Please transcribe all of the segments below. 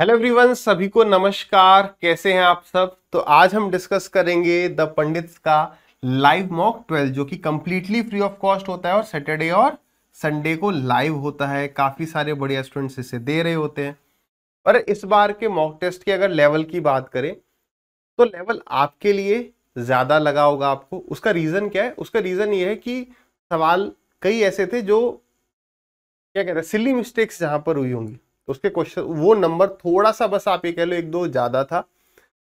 hello everyone सभी को नमस्कार कैसे हैं आप सब तो आज हम डिस्कस करेंगे द पंडित का लाइव मॉक ट्वेल्व जो कि कम्प्लीटली फ्री ऑफ कॉस्ट होता है और सैटरडे और संडे को लाइव होता है काफ़ी सारे बड़े स्टूडेंट्स इसे दे रहे होते हैं पर इस बार के मॉक टेस्ट के अगर लेवल की बात करें तो लेवल आपके लिए ज़्यादा लगा होगा आपको उसका रीज़न क्या है उसका रीज़न ये है कि सवाल कई ऐसे थे जो क्या कहते हैं सिली मिस्टेक्स जहाँ पर हुई होंगी उसके क्वेश्चन वो नंबर थोड़ा सा बस आप ये कह लो एक दो ज्यादा था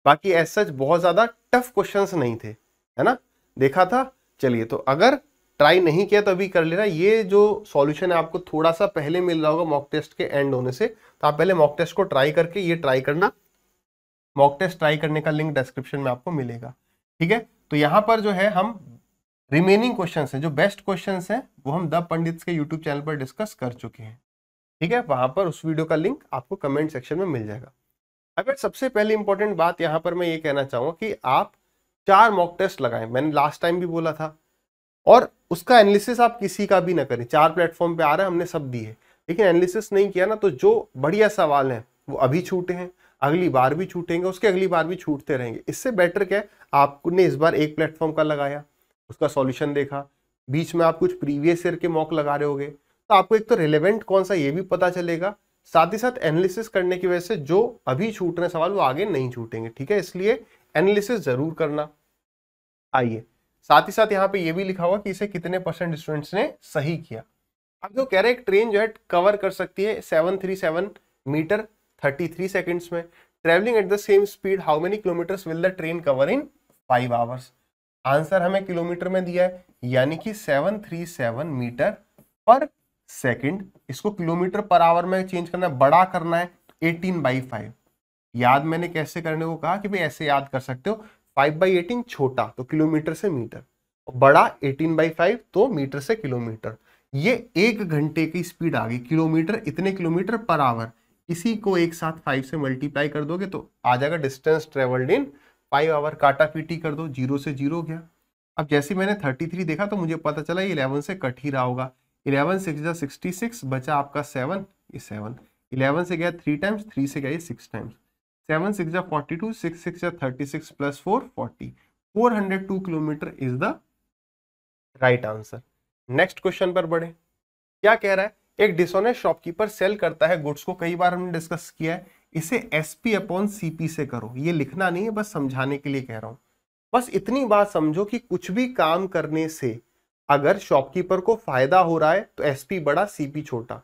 बाकी एज सच बहुत ज्यादा टफ क्वेश्चन नहीं थे है ना देखा था चलिए तो अगर ट्राई नहीं किया तो अभी कर लेना ये जो सॉल्यूशन है आपको थोड़ा सा पहले मिल रहा होगा मॉक टेस्ट के एंड होने से तो आप पहले मॉक टेस्ट को ट्राई करके ये ट्राई करना मॉक टेस्ट ट्राई करने का लिंक डिस्क्रिप्शन में आपको मिलेगा ठीक है तो यहाँ पर जो है हम रिमेनिंग क्वेश्चन है जो बेस्ट क्वेश्चन है वो हम द पंडित के यूट्यूब चैनल पर डिस्कस कर चुके हैं ठीक है वहां पर उस वीडियो का लिंक आपको कमेंट सेक्शन में मिल जाएगा अगर सबसे पहले इंपॉर्टेंट बात यहाँ पर मैं ये कहना चाहूंगा कि आप चार मॉक टेस्ट लगाएं मैंने लास्ट टाइम भी बोला था और उसका एनालिसिस आप किसी का भी ना करें चार प्लेटफॉर्म पे आ रहा है हमने सब दिए लेकिन एनालिसिस नहीं किया ना तो जो बढ़िया सवाल है वो अभी छूटे हैं अगली बार भी छूटेंगे उसके अगली बार भी छूटते रहेंगे इससे बेटर क्या है आपने इस बार एक प्लेटफॉर्म का लगाया उसका सॉल्यूशन देखा बीच में आप कुछ प्रीवियस ईयर के मॉक लगा रहे होगे तो आपको एक तो रिलेवेंट कौन सा ये भी पता चलेगा साथ ही साथ एनालिसिस करने की वजह से जो अभी छूट रहे सवाल वो आगे नहीं छूटेंगे ठीक है इसलिए एनालिसिस जरूर करना आइए साथ ही साथ यहाँ पे ये भी लिखा हुआ कि इसे कितने परसेंट स्टूडेंट्स ने सही किया अब जो कह रहे हैं ट्रेन जो है कवर कर सकती है seven three seven metre thirty three seconds में travelling at the same speed how many kilometres will the train cover in five hours answer हमें किलोमीटर में दिया है यानी कि सेवन थ्री सेवन मीटर पर सेकंड इसको किलोमीटर पर आवर में चेंज करना है बड़ा करना है एटीन बाई फाइव याद मैंने कैसे करने को कहा कि भाई ऐसे याद कर सकते हो फाइव बाई एटीन छोटा तो किलोमीटर से मीटर बड़ा एटीन बाई फाइव तो मीटर से किलोमीटर ये एक घंटे की स्पीड आ गई किलोमीटर इतने किलोमीटर पर आवर इसी को एक साथ फाइव से मल्टीप्लाई कर दोगे तो आ जाएगा distance travelled in five hour काटा पीटी कर दो जीरो से जीरो गया अब जैसे मैंने थर्टी थ्री देखा तो मुझे पता चला ये इलेवन से कट ही रहा होगा इलेवन सिक्स जा सिक्सटी सिक्स बचा आपका सेवन ये सेवन इलेवन से गया थ्री टाइम्स थ्री से गया ये सिक्स टाइम्स सेवन सिक्स जा फोर्टी टू सिक्स सिक्स जा thirty six plus four forty four hundred two kilometre is the right answer next question पर बढ़े क्या कह रहा है एक डिसोनेस्ट शॉपकीपर सेल करता है गुड्स को कई बार हमने डिस्कस किया है इसे S P upon C P से करो ये लिखना नहीं है बस समझाने के लिए कह रहा हूँ बस इतनी बात समझो कि कुछ भी काम करने से अगर शॉपकीपर को फायदा हो रहा है तो एसपी बड़ा सीपी छोटा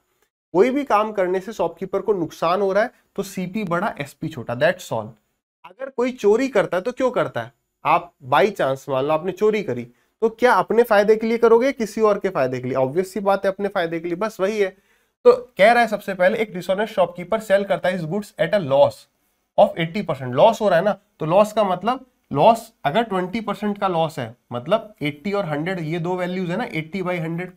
कोई भी काम करने से शॉपकीपर को नुकसान हो रहा है तो सीपी बड़ा एसपी छोटा दैट्स ऑल अगर कोई चोरी करता है तो क्यों करता है आप बाई चांस मान लो आपने चोरी करी तो क्या अपने फायदे के लिए करोगे किसी और के फायदे के लिए ऑब्वियस सी बात है अपने फायदे के लिए बस वही है तो कह रहा है सबसे पहले एक डिसऑनेस्ट शॉपकीपर सेल करता है इस goods at a loss of 80 percent loss हो रहा है ना तो लॉस का मतलब लॉस अगर 20 परसेंट का लॉस है मतलब 80 और 100 ये दो वैल्यूज है ना 80 बाई हंड्रेड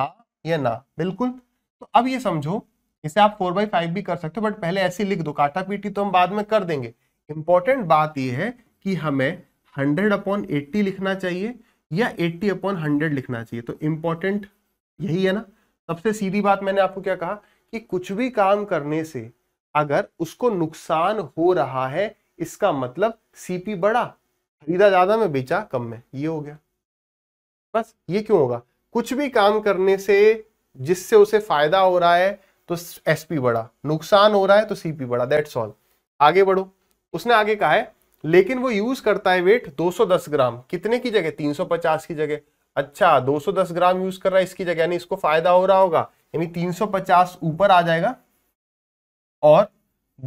हाँ या ना बिल्कुल तो अब ये समझो इसे आप फोर बाई फाइव भी कर सकते हो बट पहले ऐसे लिख दो काटा पीटी तो हम बाद में कर देंगे इंपॉर्टेंट बात यह है कि हमें हंड्रेड अपॉन एट्टी लिखना चाहिए या एट्टी अपॉन हंड्रेड लिखना चाहिए तो इम्पॉर्टेंट यही है ना सबसे सीधी बात मैंने आपको क्या कहा कि कुछ भी काम करने से अगर उसको नुकसान हो रहा है इसका मतलब सीपी बढ़ा खरीदा ज्यादा में बेचा कम में ये हो गया बस ये क्यों होगा कुछ भी काम करने से जिससे उसे फायदा हो रहा है तो एसपी बढ़ा नुकसान हो रहा है तो सीपी बढ़ा दैट्स ऑल आगे बढ़ो उसने आगे कहा है लेकिन वो यूज करता है वेट 210 ग्राम कितने की जगह 350 की जगह अच्छा 210 ग्राम यूज कर रहा है इसकी जगह यानी इसको फायदा हो रहा होगा यानी 350 ऊपर आ जाएगा और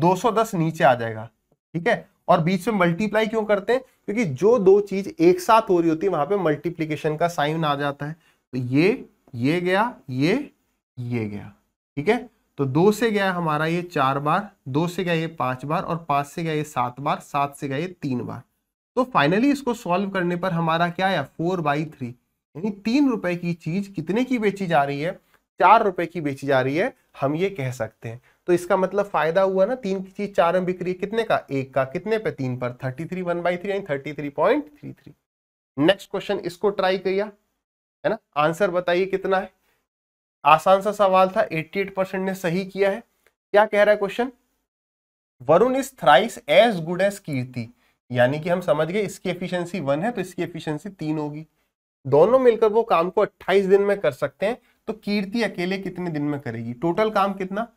210 नीचे आ जाएगा ठीक है और बीच में मल्टीप्लाई क्यों करते हैं क्योंकि जो दो चीज एक साथ हो रही होती है वहां पे मल्टीप्लीकेशन का साइन आ जाता है तो ये ये गया ये ये गया ठीक है तो दो से गया हमारा ये चार बार दो से गया ये पांच बार और पांच से गया ये सात बार सात से गया ये तीन बार तो फाइनली इसको सॉल्व करने पर हमारा क्या आया फोर बाई थ्री यानी तीन रुपए की चीज कितने की बेची जा रही है चार रुपए की बेची जा रही है हम ये कह सकते हैं तो इसका मतलब फायदा हुआ ना तीन की चीज चार में बिक्री कितने का एक का कितने पे तीन पर thirty three one by three यानी thirty three point three three next question इसको ट्राई किया है ना आंसर बताइए कितना है आसान सा सवाल था एट परसेंट ने सही किया है क्या कह रहा है question Varun is thrice as good as Kirti यानी कि हम समझ गए इसकी एफिशिएंसी वन है तो इसकी एफिशिएंसी तीन होगी दोनों मिलकर वो काम को 28 दिन में कर सकते हैं तो कीर्ति अकेले कितने दिन में करेगी टोटल काम कितना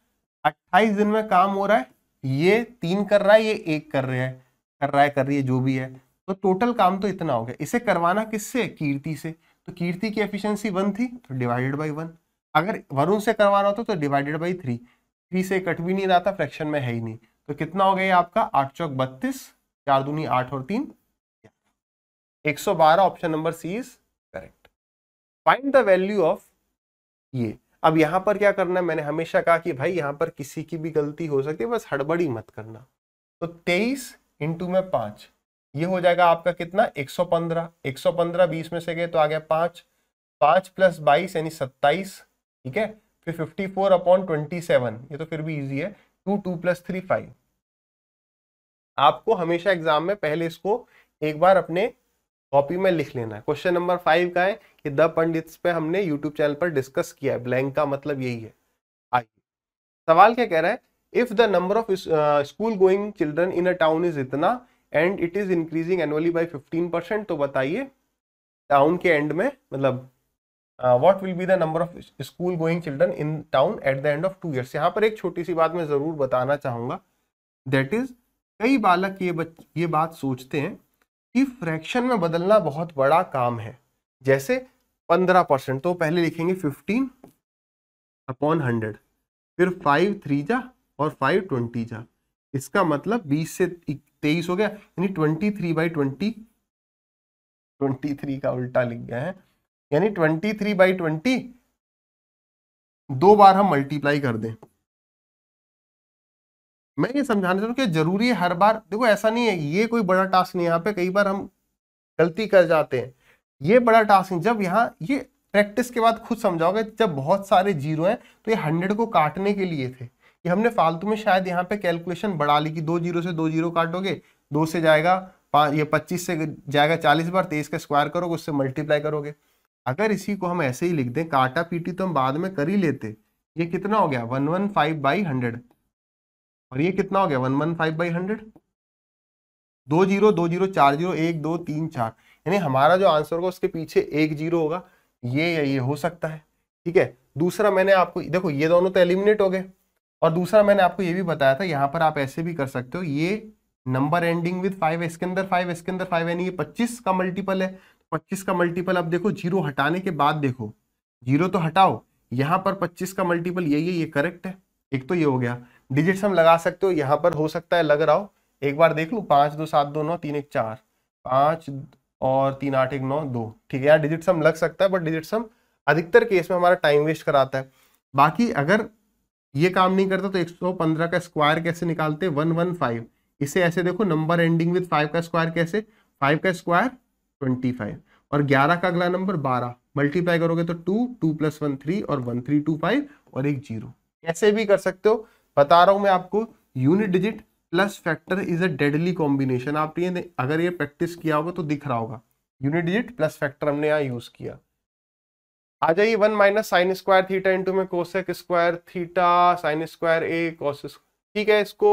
अट्ठाईस दिन में काम हो रहा है ये तीन कर रहा है ये एक कर रहे हैं कर रहा है कर रही है जो भी है तो टोटल काम तो इतना हो गया इसे करवाना किससे कीर्ति से तो कीर्ति की एफिशिएंसी वन थी तो डिवाइडेड बाय वन अगर वरुण से करवाना होता तो डिवाइडेड बाय थ्री थ्री से कट भी नहीं रहा था फ्रैक्शन में है ही नहीं तो कितना हो गया आपका आठ चौक बत्तीस चार दूनी आठ और तीन एक सौ बारह option number C is correct find the value of ये अब यहां पर क्या करना है मैंने हमेशा कहा कि भाई यहाँ पर किसी की भी गलती हो सकती है बस हड़बड़ी मत करना तो तेईस इंटू में पांच ये हो जाएगा आपका कितना 115 115 बीस में से गए तो आ गया पांच पांच प्लस बाईस यानी सत्ताईस ठीक है फिर 54 फोर अपॉन ट्वेंटी ये तो फिर भी ईजी है two two plus three five आपको हमेशा एग्जाम में पहले इसको एक बार अपने कॉपी में लिख लेना है क्वेश्चन नंबर फाइव का है कि द पंडित्स पे हमने यूट्यूब चैनल पर डिस्कस किया है ब्लैंक का मतलब यही है आइए सवाल क्या कह रहा है if the number of school going children in a town is इतना and it is increasing annually by fifteen percent तो बताइए टाउन के एंड में मतलब what will be the number of school going children in town at the end of two years यहाँ पर एक छोटी सी बात मैं ज़रूर बताना चाहूंगा दैट इज कई बालक ये बच ये बात सोचते हैं कि फ्रैक्शन में बदलना बहुत बड़ा काम है जैसे पंद्रह परसेंट तो पहले लिखेंगे फिफ्टीन अपॉन हंड्रेड फिर फाइव थ्री जा और फाइव ट्वेंटी जा इसका मतलब बीस से तेईस हो गया यानी twenty three by twenty twenty three का उल्टा लिख गया है यानी ट्वेंटी थ्री बाई ट्वेंटी दो बार हम मल्टीप्लाई कर दें मैं ये समझाना चाहूँ कि जरूरी है हर बार देखो ऐसा नहीं है ये कोई बड़ा टास्क नहीं है यहाँ पे कई बार हम गलती कर जाते हैं ये बड़ा टास्क है जब यहाँ ये प्रैक्टिस के बाद खुद समझाओगे जब बहुत सारे जीरो हैं तो ये हंड्रेड को काटने के लिए थे ये हमने फालतू में शायद यहाँ पे कैलकुलेशन बढ़ा ली कि दो जीरो से दो जीरो काटोगे दो से जाएगा ये पच्चीस से जाएगा चालीस बार तेईस का स्क्वायर करोगे उससे मल्टीप्लाई करोगे अगर इसी को हम ऐसे ही लिख दें काटा पीटी तो हम बाद में कर ही लेते ये कितना हो गया one one five by hundred और ये कितना हो गया one one five by hundred दो जीरो दो जीरो चार जीरो एक दो तीन चार यानी हमारा जो आंसर होगा उसके पीछे एक जीरो होगा ये या ये हो सकता है ठीक है दूसरा मैंने आपको देखो ये दोनों तो एलिमिनेट हो गए और दूसरा मैंने आपको ये भी बताया था यहाँ पर आप ऐसे भी कर सकते हो ये नंबर एंडिंग विद फाइव इसके अंदर फाइव इसके अंदर फाइव यानी ये पच्चीस का मल्टीपल है पच्चीस का मल्टीपल आप देखो जीरो हटाने के बाद देखो जीरो तो हटाओ यहाँ पर पच्चीस का मल्टीपल यही है ये करेक्ट है एक तो ये हो गया डिजिट्स हम लगा सकते हो यहाँ पर हो सकता है लग रहा हो एक बार देख लो पाँच दो सात दो नौ तीन एक चार पाँच और तीन आठ एक नौ दो ठीक है यहाँ डिजिट सम लग सकता है बट डिजिट सम अधिकतर केस में हमारा टाइम वेस्ट कराता है बाकी अगर ये काम नहीं करता तो 115 का स्क्वायर कैसे निकालते वन वन फाइव इसे ऐसे देखो नंबर एंडिंग विद फाइव का स्क्वायर कैसे फाइव का स्क्वायर ट्वेंटी फाइव और ग्यारह का अगला नंबर बारह मल्टीप्लाई करोगे तो two two plus one three और वन थ्री टू फाइव और एक जीरो ऐसे भी कर सकते हो बता रहा हूं मैं आपको unit digit plus factor is a deadly combination आप ये अगर ये प्रैक्टिस किया होगा तो दिख रहा होगा यूनिट डिजिट प्लस फैक्टर हमने यहाँ यूज किया आ जाइए one minus sine square theta into में cosec square theta sine square A cos ठीक है इसको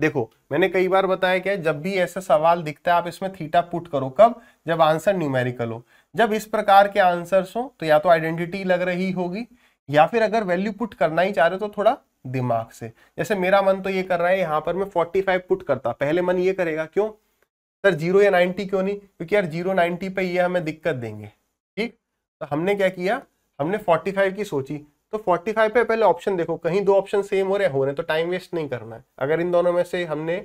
देखो मैंने कई बार बताया क्या जब भी ऐसा सवाल दिखता है आप इसमें थीटा पुट करो कब जब आंसर न्यूमेरिकल हो जब इस प्रकार के आंसर्स हो तो या तो आइडेंटिटी लग रही होगी या फिर अगर वैल्यू पुट करना ही चाह रहे हो तो थोड़ा दिमाग से जैसे मेरा मन तो ये कर रहा है यहाँ पर मैं 45 पुट करता पहले मन ये करेगा क्यों सर जीरो या 90 क्यों नहीं क्योंकि यार जीरो नाइनटी पे ये हमें दिक्कत देंगे ठीक तो हमने क्या किया हमने 45 की सोची तो 45 पे पहले ऑप्शन देखो कहीं दो ऑप्शन सेम हो रहे हो रहे तो टाइम वेस्ट नहीं करना है अगर इन दोनों में से हमने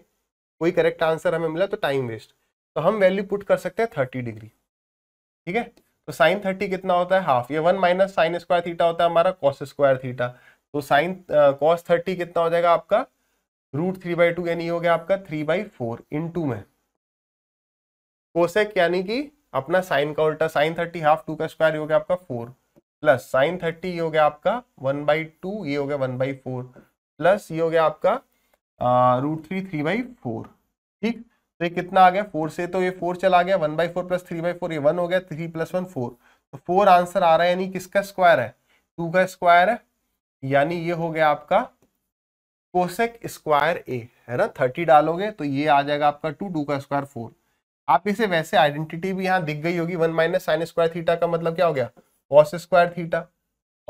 कोई करेक्ट आंसर हमें मिला तो टाइम वेस्ट तो हम वैल्यू पुट कर सकते हैं थर्टी डिग्री ठीक है तो साइन थर्टी कितना होता है हाफ ये one minus sine square theta होता है हमारा कॉस स्क्वायर थीटा तो साइन कॉस थर्टी कितना हो जाएगा आपका रूट थ्री बाई टू यानी हो गया आपका three by four into में कोसेक यानी कि अपना साइन का उल्टा साइन थर्टी हाफ टू का स्क्वायर हो गया आपका फोर प्लस साइन थर्टी ये हो गया आपका वन बाई टू ये हो गया वन बाई फोर प्लस ये हो गया आपका root three three by four ठीक तो ये कितना आ गया फोर से तो ये फोर चला गया one by four plus three by four ये वन हो गया थ्री प्लस वन फोर तो फोर आंसर आ रहा है यानी किसका स्क्वायर है टू का स्क्वायर है यानी ये हो गया आपका कोसेक स्क्वायर ए है ना थर्टी डालोगे तो ये आ जाएगा आपका टू टू का स्क्वायर फोर आप इसे वैसे आइडेंटिटी भी यहाँ दिख गई होगी one minus sine square theta का मतलब क्या हो गया कॉस स्क्वायर थीटा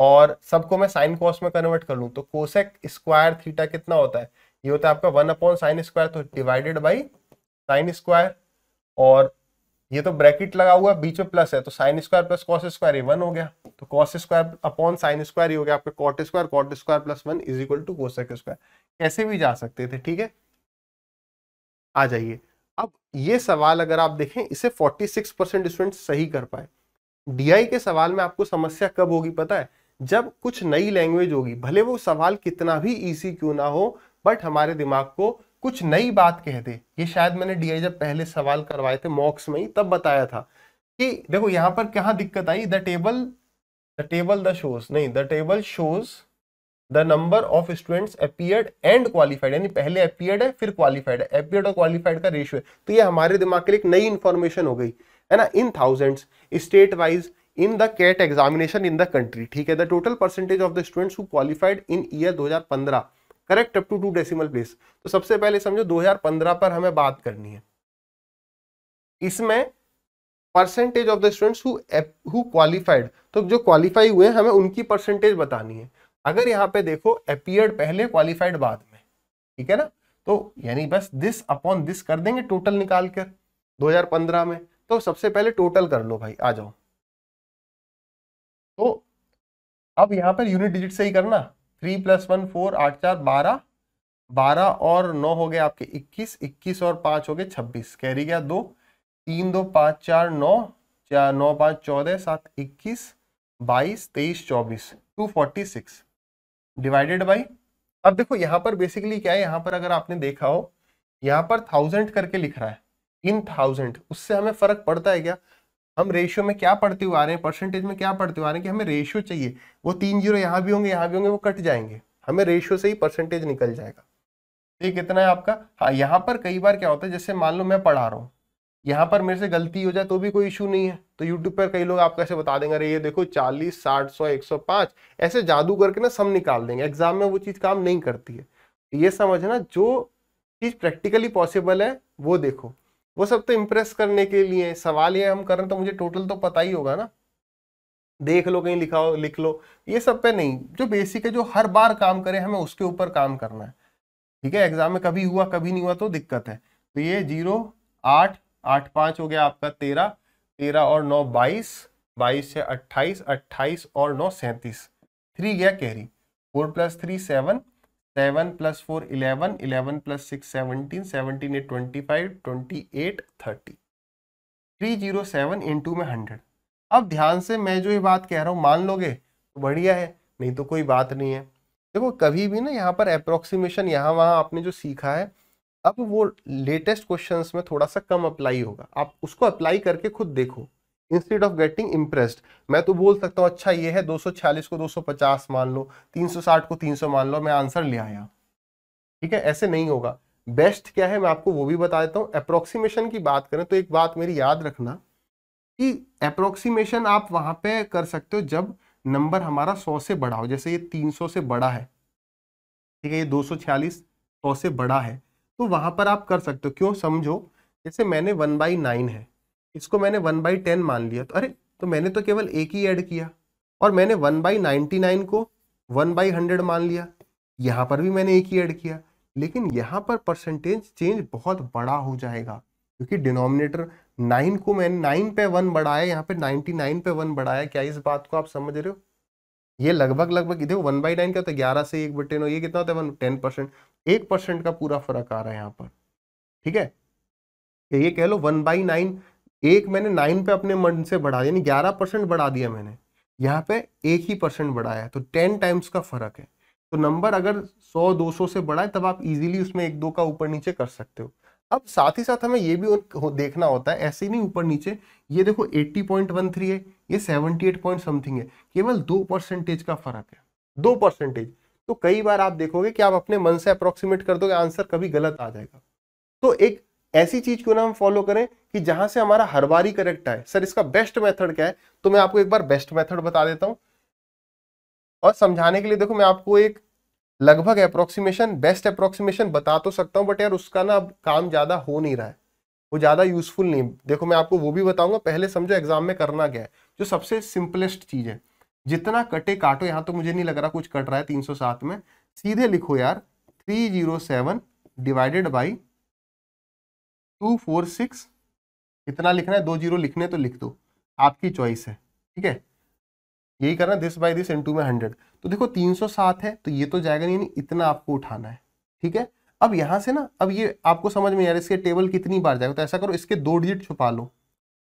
और सबको मैं साइन कॉस में कन्वर्ट कर लूँ तो कोसेक स्क्वायर थीटा कितना होता है ये होता है आपका वन अपॉन साइन स्क्वायर तो डिवाइडेड बाई साइन स्क्वायर और ये तो ब्रैकेट लगा हुआ बीच में प्लस है तो sine square plus cos square ये वन हो गया तो cos square upon sine square ही हो गया आपका cot square cot square plus one is equal to cosec square कैसे भी जा सकते थे ठीक है आ जाइए अब ये सवाल अगर आप देखें इसे 46 परसेंट स्टूडेंट सही कर पाए डीआई के सवाल में आपको समस्या कब होगी पता है जब कुछ नई लैंग्वेज होगी भले वो सवाल कितना भी ईजी क्यों ना हो बट हमारे दिमाग को कुछ नई बात कह दे ये शायद मैंने डीआई जब पहले सवाल करवाए थे मॉक्स में ही तब बताया था कि देखो यहां पर क्या दिक्कत आई the table the table the shows नहीं the table shows the number of students appeared and qualified यानी पहले अपियर्ड है फिर क्वालिफाइड है अपियर्ड और क्वालिफाइड का रेशियो है तो ये हमारे दिमाग के लिए एक नई इन्फॉर्मेशन हो गई है ना in thousands state wise in the CAT examination in the country ठीक है the total percentage of the students who qualified in year 2015 correct up to two decimal place तो सबसे पहले समझो 2015 पर हमें बात करनी है इसमें percentage of the students who qualified तो जो क्वालिफाई हुए हमें उनकी परसेंटेज बतानी है अगर यहाँ पे देखो अपियर पहले क्वालिफाइड बाद में ठीक है ना तो यानी बस दिस अपॉन दिस कर देंगे टोटल निकाल कर 2015 में तो सबसे पहले टोटल कर लो भाई आ जाओ तो अब यहां पर यूनिट डिजिट से ही करना थ्री प्लस वन फोर आठ चार बारह बारह और नौ हो गए आपके इक्कीस इक्कीस और पांच हो गए छब्बीस कैरी गया दो तीन दो पांच चार नौ चार नौ पांच चौदह सात इक्कीस बाईस तेईस चौबीस two forty six divided by अब देखो यहाँ पर बेसिकली क्या है यहाँ पर अगर आपने देखा हो यहाँ पर थाउजेंड करके लिख रहा है इन थाउजेंड उससे हमें फर्क पड़ता है क्या हम रेशियो में क्या पढ़ते हुए आ रहे हैं परसेंटेज में क्या पढ़ते हुए आ रहे हैं कि हमें रेशियो चाहिए वो तीन जीरो यहाँ भी होंगे यहाँ भी होंगे वो कट जाएंगे हमें रेशियो से ही परसेंटेज निकल जाएगा ये कितना है आपका हाँ यहाँ पर कई बार क्या होता है जैसे मान लो मैं पढ़ा रहा हूँ यहाँ पर मेरे से गलती हो जाए तो भी कोई इशू नहीं है तो यूट्यूब पर कई लोग आपको ऐसे बता देंगे अरे ये देखो चालीस साठ सौ एक सौ पाँच ऐसे जादू करके ना सम निकाल देंगे एग्जाम में वो चीज़ काम नहीं करती है ये समझना जो चीज़ प्रैक्टिकली पॉसिबल है वो देखो वो सब तो इम्प्रेस करने के लिए सवाल ये हम कर रहे हैं तो मुझे टोटल तो पता ही होगा ना देख लो कहीं लिखा हो लिख लो ये सब पे नहीं जो बेसिक है जो हर बार काम करे हमें उसके ऊपर काम करना है ठीक है एग्जाम में कभी हुआ कभी नहीं हुआ तो दिक्कत है तो ये जीरो आठ आठ पांच हो गया आपका तेरह तेरह और नौ बाईस बाईस से अट्ठाईस अट्ठाईस और नौ सैंतीस थ्री गया carry four plus three seven seven plus four eleven eleven plus six seventeen seventeen eight twenty five twenty eight thirty three zero seven into में हंड्रेड अब ध्यान से मैं जो ये बात कह रहा हूँ मान लोगे तो बढ़िया है नहीं तो कोई बात नहीं है देखो कभी भी ना यहाँ पर अप्रोक्सीमेशन यहाँ वहाँ आपने जो सीखा है अब वो लेटेस्ट क्वेश्चंस में थोड़ा सा कम अप्लाई होगा आप उसको अप्लाई करके खुद देखो इंस्टेड ऑफ गेटिंग इम्प्रेस्ड मैं तो बोल सकता हूँ अच्छा ये है 246 को 250 मान लो 360 को 300 मान लो मैं आंसर ले आया ठीक है ऐसे नहीं होगा बेस्ट क्या है मैं आपको वो भी बता देता हूँ अप्रोक्सीमेशन की बात करें तो एक बात मेरी याद रखना कि अप्रोक्सीमेशन आप वहाँ पे कर सकते हो जब नंबर हमारा सौ से बड़ा हो जैसे ये तीन सौ से बड़ा है ठीक है ये दो सौ छियालीस सौ से बड़ा है तो वहाँ पर आप कर सकते हो क्यों समझो जैसे मैंने वन बाई नाइन है इसको मैंने वन बाई टेन मान लिया तो अरे तो मैंने तो केवल एक ही ऐड किया और मैंने वन बाई नाइनटी नाइन को वन बाई हंड्रेड मान लिया यहाँ पर भी मैंने एक ही ऐड किया लेकिन यहाँ पर परसेंटेज चेंज बहुत बड़ा हो जाएगा क्योंकि डिनोमिनेटर नाइन को मैंने नाइन पे वन बढ़ाया यहाँ पे नाइनटी नाइन पे वन बढ़ाया क्या इस बात को आप समझ रहे हो ये लगभग लगभग देखो वन बाई नाइन क्या होता है ग्यारह से एक बटे नौ ये कितना होता है टेन परसेंट एक परसेंट का पूरा फर्क आ रहा है यहाँ पर ठीक है ये कह लो वन बाई नाइन एक मैंने नाइन पे अपने मन से बढ़ा दिया यानी ग्यारह परसेंट बढ़ा दिया मैंने यहाँ पे एक ही परसेंट बढ़ाया तो टेन टाइम्स का फर्क है तो नंबर अगर सौ दो सौ से बढ़ाए तब आप इजीली उसमें एक दो का ऊपर नीचे कर सकते हो अब साथ ही साथ हमें ये भी देखना होता है ऐसे ही नहीं ऊपर नीचे ये देखो एट्टी पॉइंट वन थ्री है ये सेवनटी एट पॉइंट समथिंग है केवल दो परसेंटेज का फर्क है दो परसेंटेज तो कई बार आप देखोगे कि आप अपने मन से अप्रोक्सीमेट कर दोगे आंसर कभी गलत आ जाएगा तो एक ऐसी चीज को ना हम फॉलो करें कि जहां से हमारा हर बार ही करेक्ट आए सर इसका बेस्ट मेथड क्या है तो मैं आपको एक बार बेस्ट मेथड बता देता हूं और समझाने के लिए देखो मैं आपको एक लगभग अप्रोक्सीमेशन बेस्ट अप्रोक्सीमेशन बता तो सकता हूँ बट यार उसका ना अब काम ज़्यादा हो नहीं रहा है वो ज़्यादा यूजफुल नहीं देखो मैं आपको वो भी बताऊंगा पहले समझो एग्जाम में करना क्या है जो सबसे सिंपलेस्ट चीज़ है जितना कटे काटो यहाँ तो मुझे नहीं लग रहा कुछ कट रहा है 307 में सीधे लिखो यार 307 divided by two four six कितना लिखना है दो जीरो लिखने तो लिख दो आपकी चॉइस है ठीक है यही करना दिस बाय दिस इनटू में हंड्रेड तो देखो तीन सौ सात है तो ये तो जाएगा नहीं इतना आपको उठाना है ठीक है अब यहाँ से ना अब ये आपको समझ में आ रहा है इसके टेबल कितनी बार जाएगा तो ऐसा करो इसके दो डिजिट छुपा लो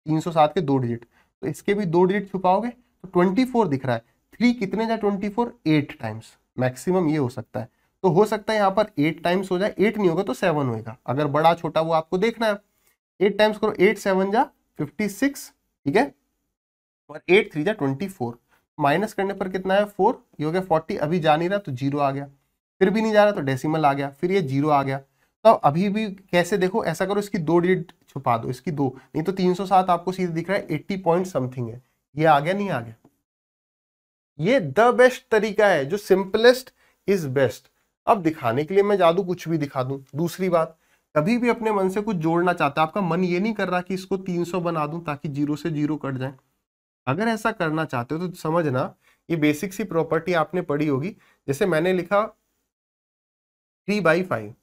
तीन सौ सात के दो डिजिट तो इसके भी दो डिजिट छुपाओगे तो ट्वेंटी फोर दिख रहा है थ्री कितने जाए twenty four eight times maximum ये हो सकता है तो हो सकता है यहाँ पर एट टाइम्स हो जाए एट नहीं होगा तो सेवन होगा अगर बड़ा छोटा वो आपको देखना है एट टाइम्स करो एट सेवन जा फिफ्टी सिक्स ठीक है और एट थ्री जा ट्वेंटी फोर माइनस करने पर कितना है फोर ये हो गया फोर्टी अभी जा नहीं रहा तो जीरो आ गया फिर भी नहीं जा रहा तो डेसीमल आ गया फिर ये जीरो आ गया तो अभी भी कैसे देखो ऐसा करो इसकी दो डिजिट छुपा दो इसकी दो नहीं तो तीन सौ सात आपको सीधे दिख रहा है एट्टी पॉइंट समथिंग है ये आ गया नहीं आ गया ये द बेस्ट तरीका है जो सिंपलेस्ट इज बेस्ट अब दिखाने के लिए मैं जादू कुछ भी दिखा दूं दूसरी बात कभी भी अपने मन से कुछ जोड़ना चाहता है आपका मन ये नहीं कर रहा कि इसको 300 बना दूं ताकि जीरो से जीरो कट जाए अगर ऐसा करना चाहते हो तो समझना ये बेसिक सी प्रॉपर्टी आपने पढ़ी होगी जैसे मैंने लिखा थ्री बाई फाइव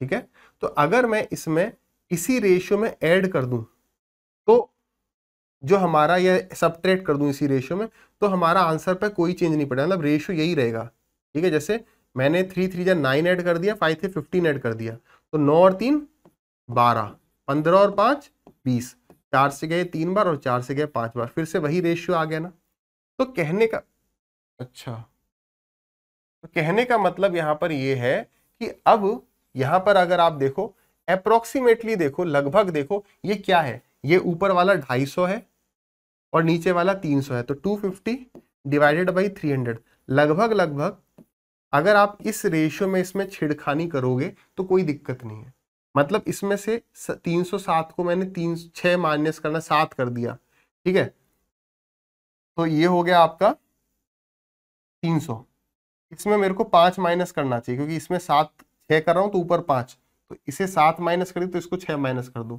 ठीक है तो अगर मैं इसमें इसी रेशियो में ऐड कर दूं तो जो हमारा यह सब्ट्रेट कर दूं इसी रेशियो में तो हमारा आंसर पर कोई चेंज नहीं पड़ेगा मतलब रेशियो यही रहेगा ठीक है जैसे मैंने थ्री थ्री जै नाइन ऐड कर दिया फाइव से फिफ्टीन ऐड कर दिया तो नौ और तीन बारह पंद्रह और पाँच बीस चार से गए तीन बार और चार से गए पांच बार फिर से वही रेशियो आ गया ना तो कहने का अच्छा तो कहने का मतलब यहाँ पर ये है कि अब यहाँ पर अगर आप देखो अप्रोक्सीमेटली देखो लगभग देखो ये क्या है ये ऊपर वाला ढाई सौ है और नीचे वाला तीन सौ है तो two fifty divided by three hundred लगभग लगभग अगर आप इस रेशियो में इसमें छिड़खानी करोगे तो कोई दिक्कत नहीं है मतलब इसमें से 307 को मैंने तीन छः माइनस करना सात कर दिया ठीक है तो ये हो गया आपका 300 इसमें मेरे को पाँच माइनस करना चाहिए क्योंकि इसमें सात छः कर रहा हूँ तो ऊपर पाँच तो इसे सात माइनस करी तो इसको छः माइनस कर दो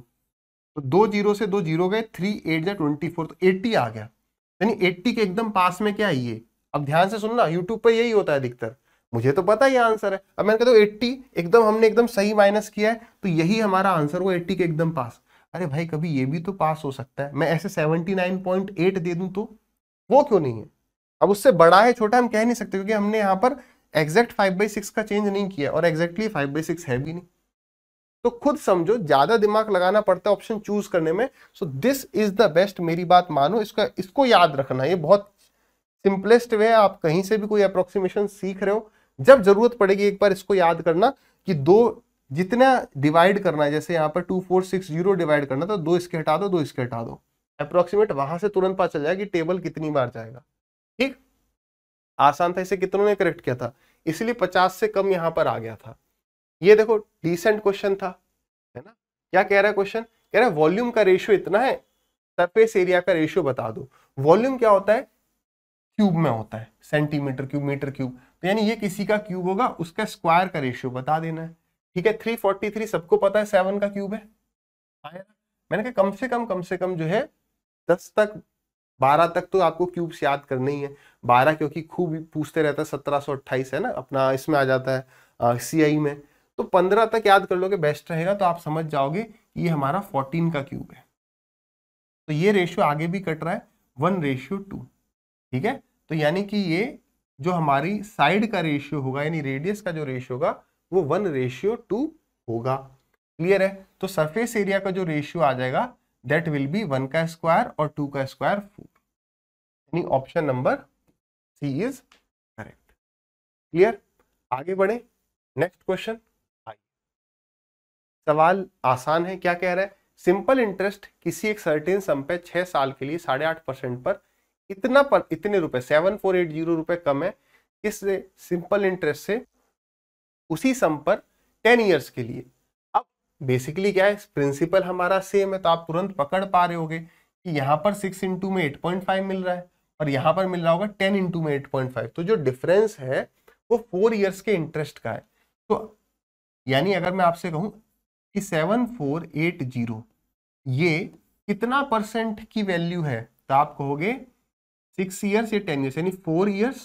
तो दो जीरो से दो जीरो गए थ्री एट या ट्वेंटी फोर तो एट्टी आ गया यानी एट्टी के एकदम पास में क्या है ये अब ध्यान से सुनना यूट्यूब पर यही होता है अधिकतर मुझे तो पता ही आंसर है अब मैंने कहा तो एट्टी एकदम हमने एकदम सही माइनस किया है तो यही हमारा आंसर हुआ एट्टी के एकदम पास अरे भाई कभी ये भी तो पास हो सकता है मैं ऐसे सेवनटी नाइन पॉइंट एट दे दूं तो वो क्यों नहीं है अब उससे बड़ा है छोटा हम कह नहीं सकते क्योंकि हमने यहाँ पर एग्जैक्ट फाइव बाई सिक्स का चेंज नहीं किया और एग्जैक्टली फाइव बाई सिक्स है भी नहीं तो खुद समझो ज्यादा दिमाग लगाना पड़ता है ऑप्शन चूज करने में so this is the best मेरी बात मानो इसका इसको याद रखना ये बहुत सिंपलेस्ट वे है आप कहीं से भी कोई अप्रोक्सीमेशन सीख रहे हो जब जरूरत पड़ेगी एक बार इसको याद करना कि दो जितना डिवाइड करना है जैसे यहाँ पर two four six zero divide करना तो दो इसके हटा दो दो इसके हटा दो अप्रोक्सीमेट वहां से तुरंत पता चल जाएगा कि टेबल कितनी बार जाएगा ठीक आसान था इसे कितनों ने करेक्ट किया था इसलिए पचास से कम यहाँ पर आ गया था ये देखो डिसेंट क्वेश्चन था है ना क्या कह रहा है क्वेश्चन कह रहा है वॉल्यूम का रेशियो इतना है सरफेस एरिया का रेशियो बता दो वॉल्यूम क्या होता है क्यूब में होता है सेंटीमीटर क्यूब मीटर क्यूब तो यानी ये किसी का क्यूब होगा उसका स्क्वायर का रेशियो बता देना है ठीक है थ्री फोर्टी थ्री सबको पता है सेवन का क्यूब है आया हाँ मैंने कहा कम से कम कम से कम जो है दस तक बारह तक तो आपको क्यूब्स याद करने ही है बारह क्योंकि खूब पूछते रहता है सत्रह सौ अट्ठाईस है ना अपना इसमें आ जाता है सी आई में तो पंद्रह तक याद कर लोगे बेस्ट रहेगा तो आप समझ जाओगे ये हमारा फोर्टीन का क्यूब है तो ये रेशियो आगे भी कट रहा है वन रेशियो टू ठीक है तो यानी कि ये जो हमारी साइड का रेशियो होगा यानी रेडियस का जो रेशियो होगा वो वन रेशियो टू होगा क्लियर है तो सरफेस एरिया का जो रेशियो आ जाएगा दैट विल बी वन का स्क्वायर और टू का स्क्वायर फोर यानी option number C is correct clear आगे बढ़े नेक्स्ट क्वेश्चन सवाल आसान है क्या कह रहा है सिंपल इंटरेस्ट किसी एक सर्टेन सम पे छह साल के लिए साढ़े आठ परसेंट पर इतना पर इतने रुपए सेवन फोर एट जीरो रुपए कम है किस सिंपल इंटरेस्ट से उसी सम पर टेन इयर्स के लिए अब बेसिकली क्या है प्रिंसिपल हमारा सेम है तो आप तुरंत पकड़ पा रहे होगे कि यहाँ पर सिक्स इंटू में एट पॉइंट फाइव मिल रहा है और यहाँ पर मिल रहा होगा टेन इंटू में एट पॉइंट फाइव तो जो डिफरेंस है वो फोर ईयर्स के इंटरेस्ट का है तो यानी अगर मैं आपसे कहूँ कि सेवन फोर एट जीरो ये कितना परसेंट की वैल्यू है तो आप कहोगे सिक्स ईयर्स या टेन ईयर्स यानी फोर ईयर्स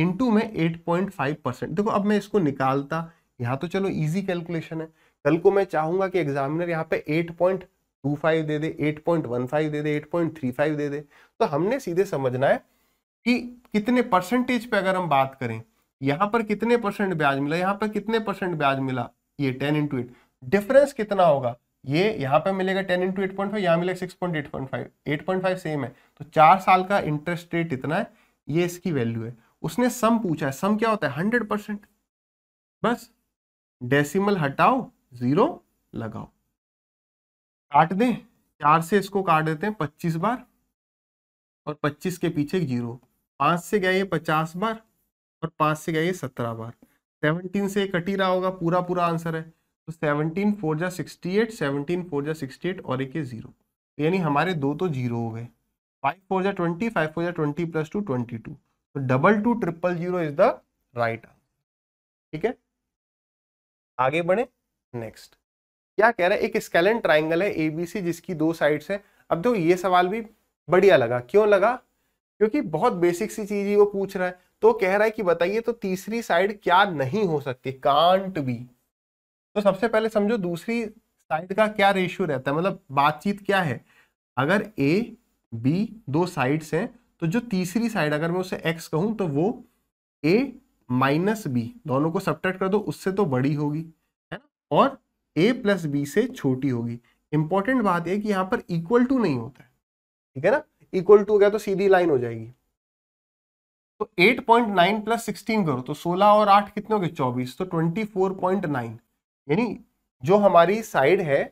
इंटू में एट पॉइंट फाइव परसेंट देखो अब मैं इसको निकालता यहाँ तो चलो इजी कैलकुलेशन है कल को मैं चाहूंगा कि एग्जामिनर यहाँ पे एट पॉइंट टू फाइव दे दे एट पॉइंट वन फाइव दे दे एट पॉइंट थ्री फाइव दे दे तो हमने सीधे समझना है कि कितने परसेंटेज पे अगर हम बात करें यहाँ पर कितने परसेंट ब्याज मिला यहाँ पर कितने परसेंट ब्याज मिला ये टेन इंटू एट डिफरेंस कितना होगा ये यहाँ पे मिलेगा ten into eight point five यहाँ मिलेगा six point eight point five eight point five same है तो चार साल का इंटरेस्ट रेट इतना है ये इसकी वैल्यू है उसने सम पूछा है सम क्या होता है हंड्रेड परसेंट बस डेसिमल हटाओ जीरो लगाओ काट दें चार से इसको काट देते हैं पच्चीस बार और पच्चीस के पीछे जीरो पाँच से गए पचास बार और पाँच से गए सत्रह बार सेवनटीन से कट ही रहा होगा पूरा पूरा आंसर है तो सेवनटीन फोर जा सिक्सटी एट सेवनटीन फोर जा सिक्सटी एट और एक जीरो तो यानी हमारे दो तो जीरो हो गए फाइव फोर जा ट्वेंटी फाइव फोर जा twenty plus two twenty two तो double two triple zero is the right answer ठीक है आगे बढ़े नेक्स्ट क्या कह रहे हैं एक स्केलन ट्राइंगल है एबीसी जिसकी दो साइड्स है अब देखो ये सवाल भी बढ़िया लगा क्यों लगा क्योंकि बहुत बेसिक सी चीज ही वो पूछ रहा है तो कह रहा है कि बताइए तो तीसरी साइड क्या नहीं हो सकती कांट बी तो सबसे पहले समझो दूसरी साइड का क्या रेशियो रहता है मतलब बातचीत क्या है अगर ए बी दो साइड्स हैं तो जो तीसरी साइड अगर मैं उसे एक्स कहूँ तो वो ए माइनस बी दोनों को सब्ट्रैक्ट कर दो उससे तो बड़ी होगी है ना और ए प्लस बी से छोटी होगी इंपॉर्टेंट बात यह कि यहाँ पर इक्वल टू नहीं होता है ठीक है ना इक्वल टू हो गया तो सीधी लाइन हो जाएगी तो 8.9 प्लस 16 करो तो 16 और 8 कितने हो गए 24 तो 24.9 यानी जो हमारी साइड है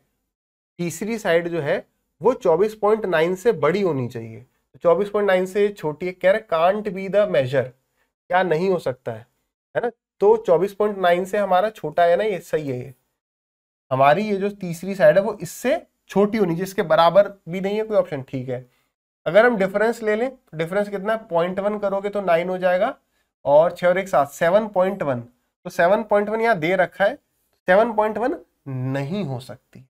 तीसरी साइड जो है वो 24.9 से बड़ी होनी चाहिए 24.9 से छोटी है कह रहे कांट बी द मेजर क्या नहीं हो सकता है है ना तो 24.9 से हमारा छोटा है ना ये सही है ये हमारी ये जो तीसरी साइड है वो इससे छोटी होनी चाहिए इसके बराबर भी नहीं है कोई ऑप्शन ठीक है अगर हम डिफरेंस ले लें तो डिफरेंस कितना है पॉइंट करोगे तो नाइन हो जाएगा और छः और एक साथ सेवन तो सेवन पॉइंट वन यहाँ दे रखा है सेवन पॉइंट वन नहीं हो सकती